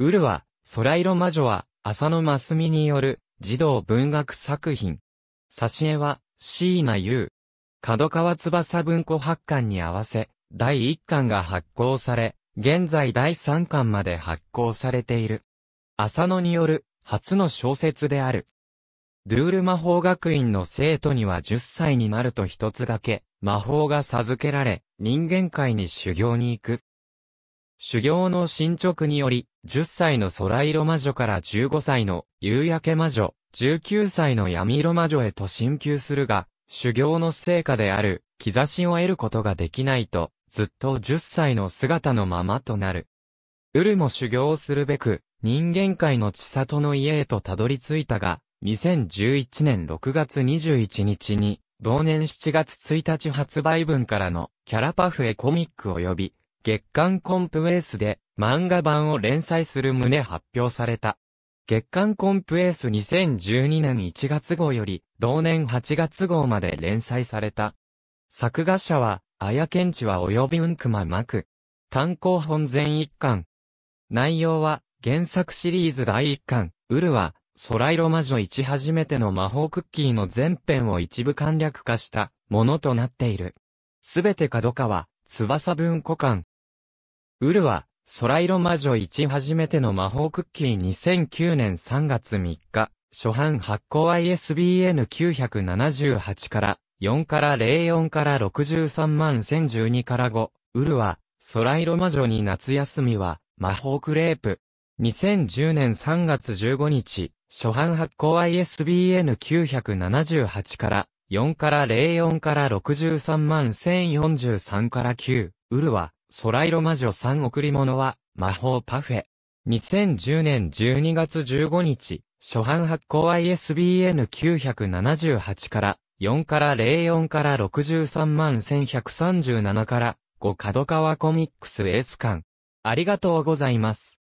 ウルは、空色魔女は、浅野真澄による、児童文学作品。挿絵は、椎名優。角川翼文庫発刊に合わせ、第1巻が発行され、現在第3巻まで発行されている。浅野による、初の小説である。ドゥール魔法学院の生徒には10歳になると一つだけ、魔法が授けられ、人間界に修行に行く。修行の進捗により、10歳の空色魔女から15歳の夕焼け魔女、19歳の闇色魔女へと進級するが、修行の成果である、兆しを得ることができないと、ずっと10歳の姿のままとなる。ウルも修行をするべく、人間界の千里の家へとたどり着いたが、2011年6月21日に、同年7月1日発売分からのキャラパフへコミック及び、月刊コンプエースで漫画版を連載する旨発表された。月刊コンプエース2012年1月号より同年8月号まで連載された。作画者は、綾健知は及びうんくままく。単行本全一巻。内容は、原作シリーズ第一巻、ウルは、空色魔女一初めての魔法クッキーの全編を一部簡略化したものとなっている。すべて角川、翼文庫館、ウルは、空色魔女1初めての魔法クッキー2009年3月3日、初版発行 ISBN 978から4から04から63万1012から5、ウルは、空色魔女に夏休みは、魔法クレープ。2010年3月15日、初版発行 ISBN 978から4から04から63万1043から9、ウルは、空色魔女3贈り物は、魔法パフェ。2010年12月15日、初版発行 ISBN 978から、4から04から63万1137から、5角川コミックスエース館。ありがとうございます。